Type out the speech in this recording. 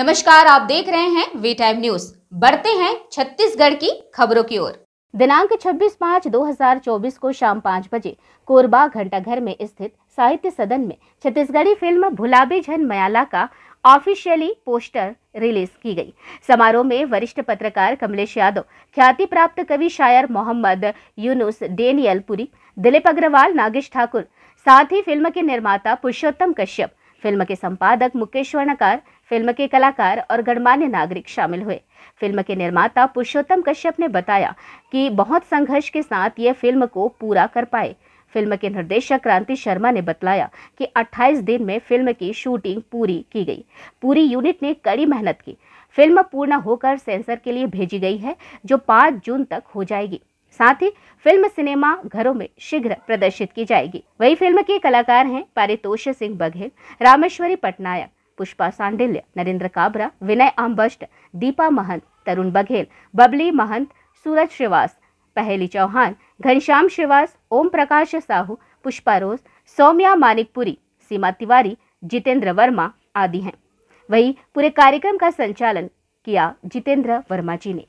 नमस्कार आप देख रहे हैं वी टाइम न्यूज बढ़ते हैं छत्तीसगढ़ की खबरों की ओर दिनांक 26 मार्च 2024 को शाम पाँच बजे कोरबा घंटाघर में स्थित साहित्य सदन में छत्तीसगढ़ी फिल्म भुलाबे झन मयाला का ऑफिशियली पोस्टर रिलीज की गई समारोह में वरिष्ठ पत्रकार कमलेश यादव ख्याति प्राप्त कवि शायर मोहम्मद यूनुस डेनियल पुरी दिलीप अग्रवाल नागेश ठाकुर साथ ही फिल्म के निर्माता पुरुषोत्तम कश्यप फिल्म के संपादक मुकेश वर्णकार फिल्म के कलाकार और गणमान्य नागरिक शामिल हुए फिल्म के निर्माता पुरुषोत्तम कश्यप ने बताया कि बहुत संघर्ष के साथ ये फिल्म को पूरा कर पाए फिल्म के निर्देशक क्रांति शर्मा ने बतलाया कि 28 दिन में फिल्म की शूटिंग पूरी की गई पूरी यूनिट ने कड़ी मेहनत की फिल्म पूर्ण होकर सेंसर के लिए भेजी गई है जो 5 जून तक हो जाएगी साथ ही फिल्म सिनेमा घरों में शीघ्र प्रदर्शित की जाएगी वही फिल्म के कलाकार हैं पारितोष सिंह बघेल रामेश्वरी पटनायक पुष्पा सांडिल्य नरेंद्र काबरा विनय आम्बस्ट दीपा महंत तरुण बघेल बबली महंत सूरज श्रीवास पहेली चौहान घनश्याम श्रीवास ओम प्रकाश साहू पुष्पा रोज सौम्या मानिकपुरी सीमा तिवारी जितेंद्र वर्मा आदि हैं वही पूरे कार्यक्रम का संचालन किया जितेंद्र वर्मा जी ने